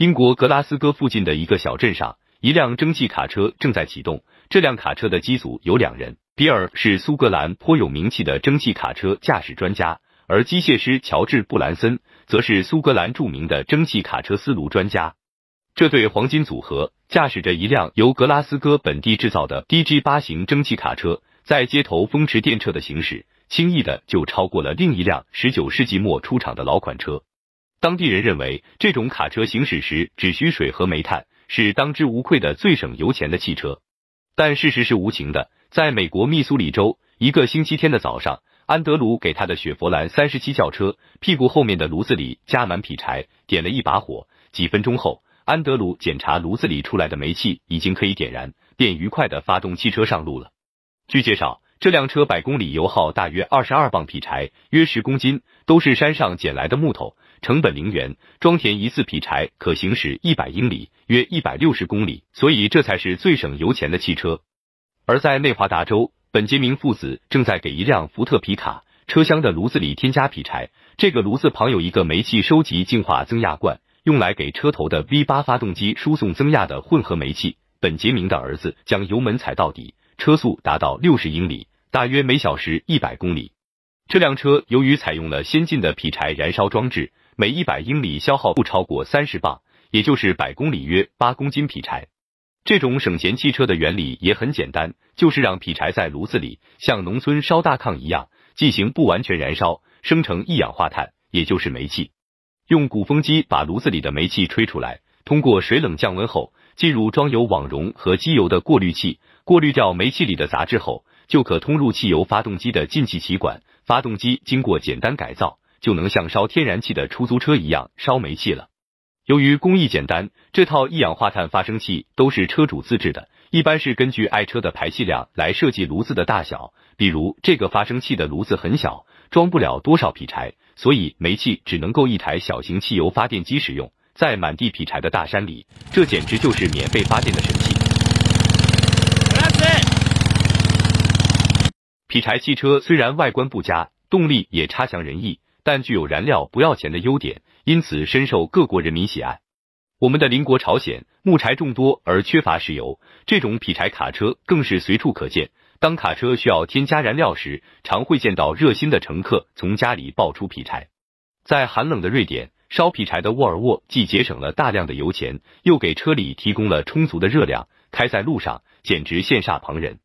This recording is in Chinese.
英国格拉斯哥附近的一个小镇上，一辆蒸汽卡车正在启动。这辆卡车的机组有两人，比尔是苏格兰颇有名气的蒸汽卡车驾驶专家，而机械师乔治·布兰森则是苏格兰著名的蒸汽卡车司炉专家。这对黄金组合驾驶着一辆由格拉斯哥本地制造的 D G 八型蒸汽卡车，在街头风驰电掣的行驶，轻易的就超过了另一辆十九世纪末出厂的老款车。当地人认为，这种卡车行驶时只需水和煤炭，是当之无愧的最省油钱的汽车。但事实是无情的。在美国密苏里州，一个星期天的早上，安德鲁给他的雪佛兰三十七轿车屁股后面的炉子里加满劈柴，点了一把火。几分钟后，安德鲁检查炉子里出来的煤气已经可以点燃，便愉快的发动汽车上路了。据介绍。这辆车百公里油耗大约二十二磅劈柴，约十公斤，都是山上捡来的木头，成本零元。装填一次劈柴可行驶一百英里，约一百六十公里，所以这才是最省油钱的汽车。而在内华达州，本杰明父子正在给一辆福特皮卡车厢的炉子里添加劈柴。这个炉子旁有一个煤气收集、净化、增压罐，用来给车头的 V 八发动机输送增压的混合煤气。本杰明的儿子将油门踩到底，车速达到六十英里。大约每小时一百公里。这辆车由于采用了先进的劈柴燃烧装置，每一百英里消耗不超过三十磅，也就是百公里约八公斤劈柴。这种省钱汽车的原理也很简单，就是让劈柴在炉子里，像农村烧大炕一样进行不完全燃烧，生成一氧化碳，也就是煤气。用鼓风机把炉子里的煤气吹出来，通过水冷降温后，进入装有网绒和机油的过滤器，过滤掉煤气里的杂质后。就可通入汽油发动机的进气歧管，发动机经过简单改造，就能像烧天然气的出租车一样烧煤气了。由于工艺简单，这套一氧化碳发生器都是车主自制的，一般是根据爱车的排气量来设计炉子的大小。比如这个发生器的炉子很小，装不了多少劈柴，所以煤气只能够一台小型汽油发电机使用。在满地劈柴的大山里，这简直就是免费发电的神器。劈柴汽车虽然外观不佳，动力也差强人意，但具有燃料不要钱的优点，因此深受各国人民喜爱。我们的邻国朝鲜，木柴众多而缺乏石油，这种劈柴卡车更是随处可见。当卡车需要添加燃料时，常会见到热心的乘客从家里抱出劈柴。在寒冷的瑞典，烧劈柴的沃尔沃既节省了大量的油钱，又给车里提供了充足的热量，开在路上简直羡煞旁人。